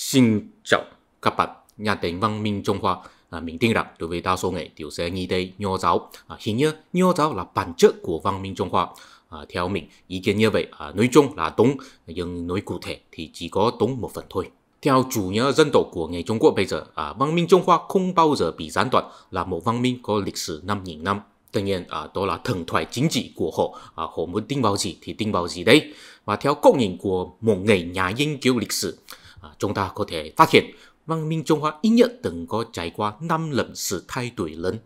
Xin chào các bạn, nhà đến văn minh Trung Hoa. À, mình tin rằng đối với đa số người đều sẽ nghĩ tới nho giáo. À, hình như nho giáo là bản chất của văn minh Trung Hoa. À, theo mình, ý kiến như vậy à, nói chung là đúng, nhưng nói cụ thể thì chỉ có đúng một phần thôi. Theo chủ nghĩa dân tộc của người Trung Quốc bây giờ, à, văn minh Trung Hoa không bao giờ bị gián đoạn là một văn minh có lịch sử năm nghìn năm. Tất nhiên, à, đó là thần thoại chính trị của họ, à, họ muốn tin vào gì thì tin vào gì đấy. Và theo góc nhìn của một người nhà nghiên cứu lịch sử, Ờ, chúng ta có thể phát hiện văn minh Trung Hoa ít nhất từng có trải qua 5 lần sự thay đổi lớn.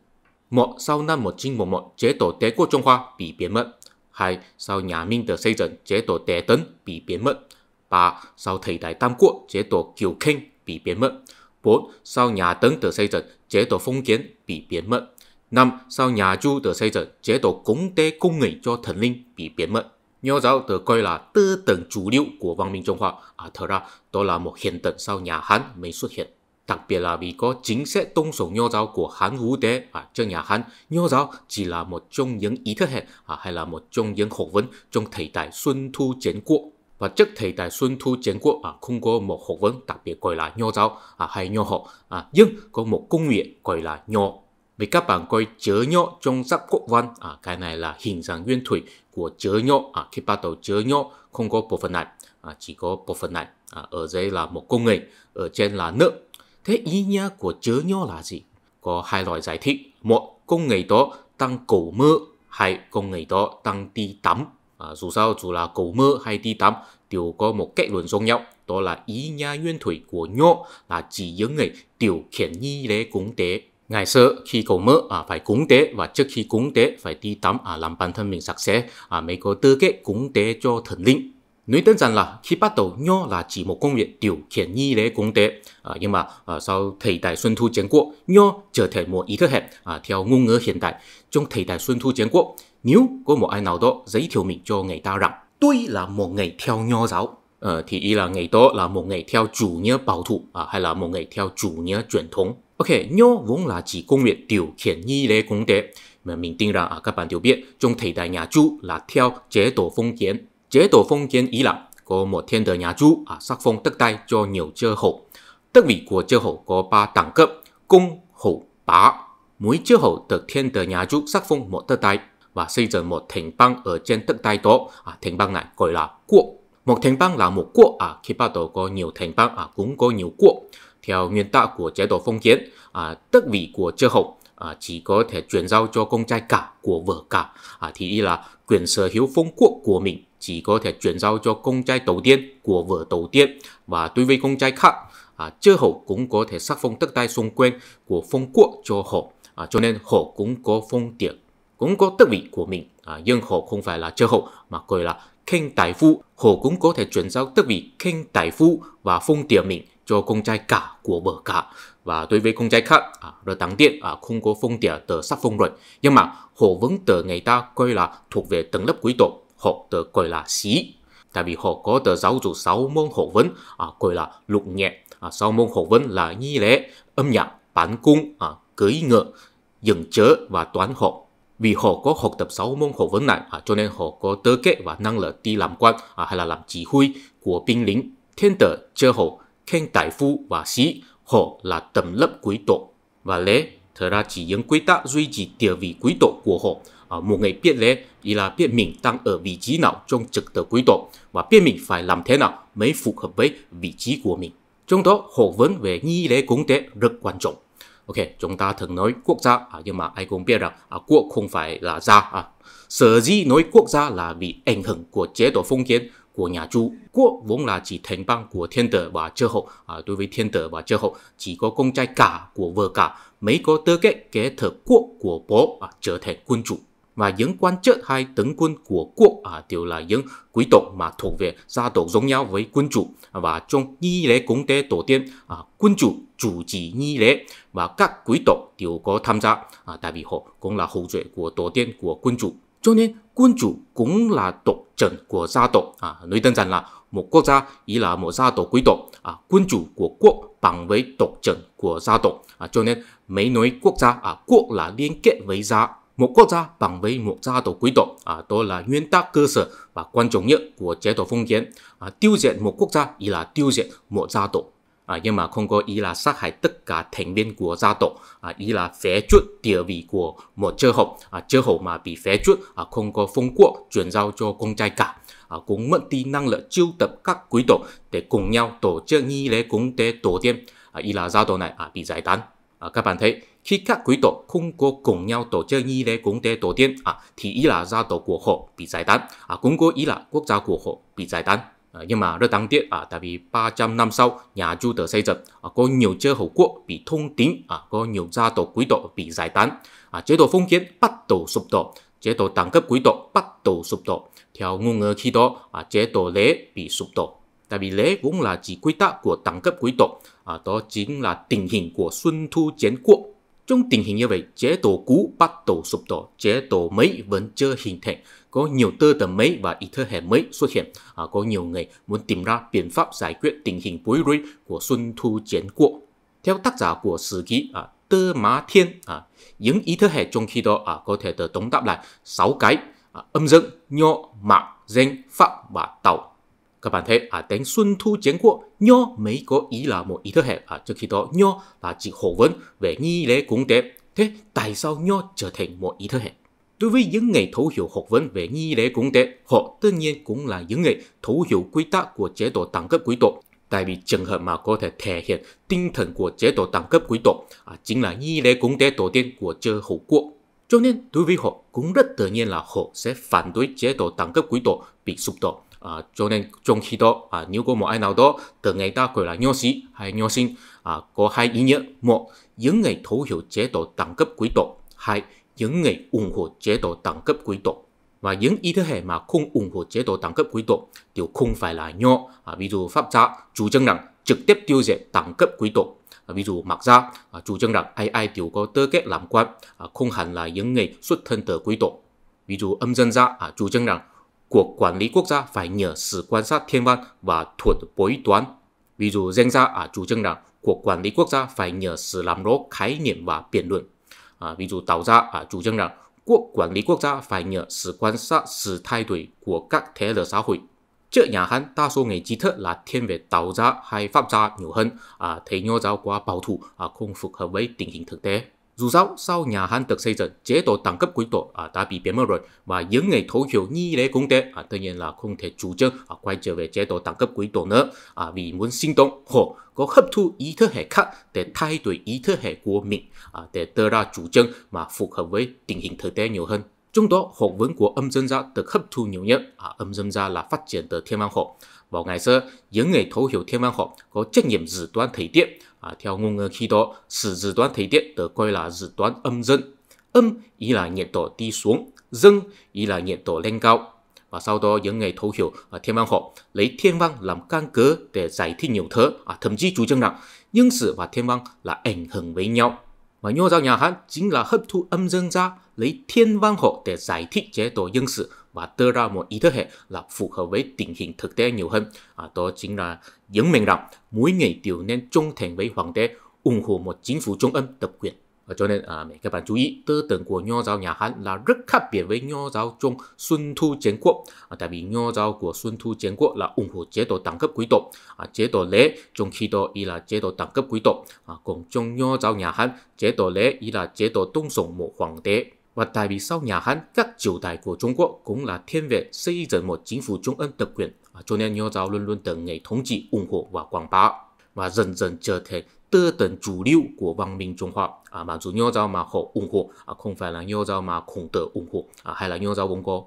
Một, sau năm 1911, chế độ đế quốc Trung Hoa bị biến mất. Hai, sau nhà Minh được xây dựng, chế độ đế tấn bị biến mất. Ba, sau thời đại Tam Quốc, chế độ Kiều Kinh bị biến mất. Bốn, sau nhà Tấn được xây dựng, chế độ Phong Kiến bị biến mất. Năm, sau nhà Chu được xây dựng, chế độ cúng tế cung nghỉ cho thần linh bị biến mất nho giáo được coi là tư tưởng chủ lưu của văn minh Trung Hoa. À, thật ra, đó là một hiện tượng sau nhà Hán mới xuất hiện. Đặc biệt là vì có chính sách tôn sùng nho giáo của Hán Vũ Đế à trong nhà Hán, nho giáo chỉ là một trong những ý thức hệ à, hay là một trong những học vấn trong thời đại Xuân Thu Chiến Quốc. Và trước thời đại Xuân Thu Chiến Quốc à, không có một học vấn đặc biệt gọi là nho giáo à, hay nho học, à, nhưng có một công nghệ gọi là nho với các bạn coi chớ nhộ trong sắc quốc văn, à, cái này là hình dạng nguyên thủy của chớ nhộ. À, khi bắt đầu chớ nhộ không có bộ phận này, à, chỉ có bộ phận này. À, ở dưới là một công nghệ, ở trên là nợ Thế ý nghĩa của chớ nhộ là gì? Có hai loại giải thích. Một, công nghệ đó tăng cầu mơ, hay công nghệ đó tăng đi tắm. À, dù sao dù là cầu mơ hay đi tắm đều có một kết luận giống nhau đó là ý nhà nguyên thủy của nhộ là chỉ những người điều khiển nhi lễ cúng tế Ngày xưa khi cầu mơ à, phải cúng tế và trước khi cúng tế phải đi tắm à, làm bản thân mình sạch sẽ à, mới có tư cách cúng tế cho thần linh. Nói đơn giản là khi bắt đầu nho là chỉ một công việc điều khiển nghi lễ cúng tế à, nhưng mà à, sau thời đại Xuân Thu Chiến Quốc nho trở thành một ý thức hệ. à, theo ngôn ngữ hiện đại trong thời đại Xuân Thu Chiến Quốc nếu có một ai nào đó giới thiệu mình cho người ta rằng tôi là một người theo nho giáo 呃，thì ờ, ý là nghề đó là một nghề theo chủ nghĩa bảo thủ à, hay là một nghề theo chủ nghĩa truyền thống. Ok, nhớ vốn là chỉ công việc điều khiển nghi lễ công tế. mình tin rằng à, các bạn đều biết, trong thời đại nhà Chu là theo chế độ phong kiến. Chế độ phong kiến ý là có một thiên đời nhà Chu à, sắc phong đất đai cho nhiều chơ hậu. Đất vị của chơ hậu có ba đẳng cấp, cung, hậu, bá. Mỗi chơ hậu được thiên đời nhà Chu sắc phong một đất đai và xây dựng một thành bang ở trên đất đai đó. thành bang này gọi là quốc một thành bang là một quốc à, khi bắt đầu có nhiều thành bang à cũng có nhiều quốc. Theo nguyên tắc của chế độ phong kiến, à, tước vị của chư hầu à, chỉ có thể chuyển giao cho con trai cả của vợ cả. À, thì ý là quyền sở hữu phong quốc của mình chỉ có thể chuyển giao cho con trai đầu tiên của vợ đầu tiên và đối với con trai khác à, chư hầu cũng có thể sắc phong tất đai xung quanh của phong quốc cho họ à, cho nên họ cũng có phong tiệc cũng có tước vị của mình à, nhưng họ không phải là chư hầu mà gọi là khinh tài phụ Hồ cũng có thể chuyển giao tước vị khinh tài phụ và phong tỉa mình cho con trai cả của bờ cả. Và đối với con trai khác, à, rất đáng tiếc à, không có phong tỉa tờ sắc phong rồi. Nhưng mà họ vẫn tờ người ta coi là thuộc về tầng lớp quý tộc, họ tờ coi là sĩ. Tại vì họ có tờ giáo dục sáu môn hậu vấn, à, gọi là lục nhẹ. À, sáu môn hậu vấn là nghi lễ, âm nhạc, bán cung, à, cưới ngựa, dựng chớ và toán học vì họ có học tập 6 môn học vấn này à, cho nên họ có tư cách và năng lực đi làm quan à, hay là làm chỉ huy của binh lính thiên tử chơ hậu khen tài phu và sĩ họ là tầm lớp quý tộc và lẽ, thật ra chỉ những quy tắc duy trì địa vị quý tộc của họ à, một người biết lẽ, ý là biết mình đang ở vị trí nào trong trực tờ quý tộc và biết mình phải làm thế nào mới phù hợp với vị trí của mình trong đó học vấn về nghi lễ cúng tế rất quan trọng ok chúng ta thường nói quốc gia nhưng mà ai cũng biết rằng quốc không phải là gia à sở dĩ nói quốc gia là vì ảnh hưởng của chế độ phong kiến của nhà Chu. Quốc vốn là chỉ thành bang của thiên tử và chư hậu. đối với thiên tử và chư hậu, chỉ có con trai cả của vợ cả mới có tư cách kế thừa quốc của bố trở thành quân chủ. Và những quan chức hay tướng quân của quốc đều là những quý tộc mà thuộc về gia tộc giống nhau với quân chủ. Và trong nghi lễ cúng tế tổ tiên, quân chủ chủ trì nghi lễ và các quý tộc đều có tham gia à, tại vì họ cũng là hậu duệ của tổ tiên của quân chủ cho nên quân chủ cũng là tộc trần của gia tộc à, nói đơn giản là một quốc gia ý là một gia tộc quý tộc à, quân chủ của quốc bằng với tộc trần của gia tộc à, cho nên mấy nói quốc gia à, quốc là liên kết với gia một quốc gia bằng với một gia tộc quý tộc à, đó là nguyên tắc cơ sở và quan trọng nhất của chế độ phong kiến à, tiêu diệt một quốc gia ý là tiêu diệt một gia tộc à, nhưng mà không có ý là sát hại tất cả thành viên của gia tộc à, ý là phế chuất địa vị của một chơ hậu à, chơ hậu mà bị phế chuất à, không có phong quốc chuyển giao cho con trai cả à, cũng mất đi năng lực chiêu tập các quý tộc để cùng nhau tổ chức nghi lễ cúng tế tổ tiên à, ý là gia tộc này à, bị giải tán à, các bạn thấy khi các quý tộc không có cùng nhau tổ chức nghi lễ cúng tế tổ tiên à, thì ý là gia tộc của họ bị giải tán à, cũng có ý là quốc gia của họ bị giải tán Ờ, nhưng mà rất đáng tiếc à, tại vì 300 năm sau nhà Chu được xây dựng à, có nhiều chế hậu quốc bị thông tính à, có nhiều gia tộc quý tộc bị giải tán à, chế độ phong kiến bắt đầu sụp đổ chế độ đẳng cấp quý tộc bắt đầu sụp đổ theo ngôn ngữ khi đó à, chế độ lễ bị sụp đổ tại vì lễ cũng là chỉ quy tắc của đẳng cấp quý tộc à, đó chính là tình hình của Xuân Thu Chiến Quốc trong tình hình như vậy, chế độ cũ bắt đầu sụp đổ, chế độ mới vẫn chưa hình thành. Có nhiều tư tưởng mới và ý thơ hệ mới xuất hiện. À, có nhiều người muốn tìm ra biện pháp giải quyết tình hình bối rối của Xuân Thu Chiến Quốc. Theo tác giả của sử ký à, Tư Mã Thiên, à, những ý thơ hệ trong khi đó à, có thể được tóm tắt lại 6 cái à, âm dương, nho, mạng, danh, phạm và tàu các bạn thấy à tiếng Xuân Thu Chiến Quốc nho mấy có ý là một ý thức hệ à trước khi đó nho là chỉ hồ vấn về nghi lễ cúng tế thế tại sao nho trở thành một ý thức hệ đối với những người thấu hiểu học vấn về nghi lễ cúng tế họ tất nhiên cũng là những người thấu hiểu quy tắc của chế độ đẳng cấp quý tộc tại vì trường hợp mà có thể thể hiện tinh thần của chế độ đẳng cấp quý tộc à, chính là nghi lễ cúng tế tổ tiên của chư hậu quốc cho nên đối với họ cũng rất tự nhiên là họ sẽ phản đối chế độ đẳng cấp quý tộc bị sụp đổ à, cho nên trong khi đó à, nếu có một ai nào đó từ người ta gọi là nho sĩ hay nho sinh à, có hai ý nghĩa một những người thấu hiểu chế độ đẳng cấp quý tộc hai những người ủng hộ chế độ đẳng cấp quý tộc và những ý thế hệ mà không ủng hộ chế độ đẳng cấp quý tộc đều không phải là nho à, ví dụ pháp gia chủ trương rằng trực tiếp tiêu diệt đẳng cấp quý tộc ví dụ mặc ra à, chủ rằng ai ai đều có tư cách làm quan à, không hẳn là những người xuất thân từ quý tộc ví dụ âm dân gia à, chủ rằng cuộc quản lý quốc gia phải nhờ sự quan sát thiên văn và thuật bối toán. Ví dụ danh gia ở chủ trương rằng cuộc quản lý quốc gia phải nhờ sự làm rõ khái niệm và biện luận. À, ví dụ tạo ra ở chủ trương rằng cuộc quản lý quốc gia phải nhờ sự quan sát sự thay đổi của các thế lực xã hội. Trước nhà hắn đa số người trí thức là thiên về tạo ra hay pháp gia nhiều hơn, à, thấy nho giáo quá bảo thủ à, không phù hợp với tình hình thực tế. Dù sao, sau nhà Hán thực xây dựng chế độ đẳng cấp quý tộc à, đã bị biến mất rồi và những người thấu hiểu nghi lễ cung tế à, tất nhiên là không thể chủ trương à, quay trở về chế độ đẳng cấp quý tộc nữa à, vì muốn sinh động hoặc có hấp thu ý thức hệ khác để thay đổi ý thức hệ của mình để đưa ra chủ trương mà phù hợp với tình hình thực tế nhiều hơn trong đó 中国 học vấn của âm dân gia được hấp thu nhiều nhất à, âm dân gia là phát triển từ thiên văn học vào ngày xưa những người thấu hiểu thiên văn học có trách nhiệm dự đoán thời tiết à, theo ngôn ngữ khi đó sự dự đoán thời tiết được coi là dự đoán âm dân âm ý là nhiệt độ đi xuống dân ý là nhiệt độ lên cao và sau đó những người thấu hiểu à, thiên văn học lấy thiên văn làm căn cứ để giải thích nhiều thứ à, thậm chí chú trương rằng nhân sự và thiên văn là ảnh hưởng với nhau và nho giáo nhà Hán chính là hấp thu âm dân gia lấy thiên văn học để giải thích chế độ dân sự và đưa ra một ý thức hệ là phù hợp với tình hình thực tế nhiều hơn. À, đó chính là chứng minh rằng mỗi ngày đều nên trung thành với hoàng đế, ủng hộ một chính phủ trung ương tập quyền. À, cho nên à, các bạn chú ý tư tưởng của nho giáo nhà Hán là rất khác biệt với nho giáo trong Xuân Thu Chiến Quốc à, tại vì nho giáo của Xuân Thu Chiến Quốc là ủng hộ chế độ đẳng cấp quý tộc à, chế độ lễ trong khi đó y là chế độ đẳng cấp quý tộc à, còn trong nho giáo nhà Hán chế độ lễ y là chế độ tôn sùng một hoàng đế và tại vì sau nhà Hán, các triều đại của Trung Quốc cũng là thiên về xây dựng một chính phủ trung ương tập quyền, cho nên Nho giáo luôn luôn được người thống trị ủng hộ và quảng bá và dần dần trở thành tư tưởng chủ lưu của văn minh Trung Hoa. À, mặc dù Nho giáo mà họ ủng hộ à, không phải là Nho giáo mà khổng tử ủng hộ à, hay là Nho giáo vốn có.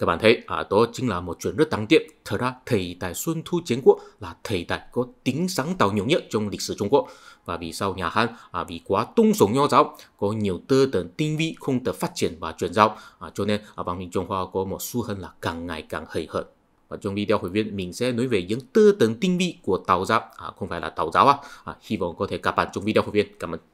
Các bạn thấy, à, đó chính là một chuyện rất đáng tiếc. Thật ra, thầy đại Xuân Thu Chiến Quốc là thầy đại có tính sáng tạo nhiều nhất trong lịch sử Trung Quốc. Và vì sao nhà Hán à, vì quá tung sống nho giáo, có nhiều tư tưởng tinh vi không được phát triển và truyền giáo à, cho nên à, văn minh Trung Hoa có một xu hướng là càng ngày càng hời hợt. Và trong video hội viên mình sẽ nói về những tư tưởng tinh vi của tàu giáo, à, không phải là tàu giáo à. à. Hy vọng có thể gặp bạn trong video hội viên. Cảm ơn.